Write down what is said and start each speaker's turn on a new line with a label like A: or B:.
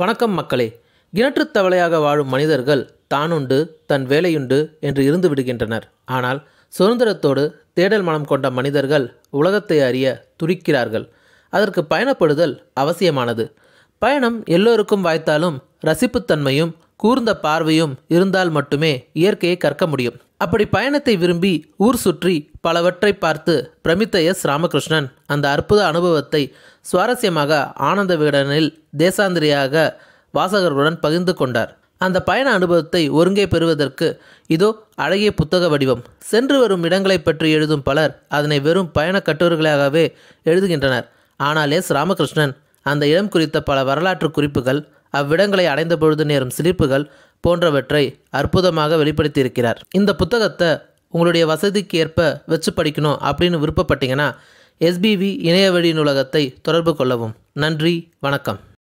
A: வணக்கம் மக்களே கிணற்றுத் தவளையாக வாழும் மனிதர்கள் தானுண்டு தன் வேலையுண்டு என்று இருந்து விடுகின்றனர் ஆனால் சுதந்திரத்தோடு தேடல் மனம் கொண்ட மனிதர்கள் உலகத்தை அறிய துடிக்கிறார்கள் அதற்கு பயணப்படுதல் அவசியமானது பயணம் எல்லோருக்கும் வாய்த்தாலும் ரசிப்புத்தன்மையும் கூர்ந்த பார்வையும் இருந்தால் மட்டுமே இயற்கையை கற்க முடியும் அப்படி பயணத்தை விரும்பி ஊர் சுற்றி பலவற்றை பார்த்து பிரமித்த எஸ் ராமகிருஷ்ணன் அந்த அற்புத அனுபவத்தை சுவாரஸ்யமாக ஆனந்த விகடனில் தேசாந்திரியாக வாசகர்களுடன் பகிர்ந்து கொண்டார் அந்த பயண அனுபவத்தை ஒருங்கே பெறுவதற்கு இதோ அழகிய புத்தக வடிவம் சென்று வரும் இடங்களை பற்றி எழுதும் பலர் அதனை வெறும் பயணக் கட்டுரைகளாகவே எழுதுகின்றனர் ஆனால் எஸ் ராமகிருஷ்ணன் அந்த இடம் குறித்த பல வரலாற்று குறிப்புகள் அவ்விடங்களை அடைந்த பொழுது நேரும் சிலிப்புகள் போன்றவற்றை அற்புதமாக வெளிப்படுத்தியிருக்கிறார் இந்த புத்தகத்தை உங்களுடைய வசதிக்கு ஏற்ப வச்சு படிக்கணும் அப்படின்னு விருப்பப்பட்டீங்கன்னா எஸ்பிவி இணையவழி நூலகத்தை தொடர்பு கொள்ளவும் நன்றி வணக்கம்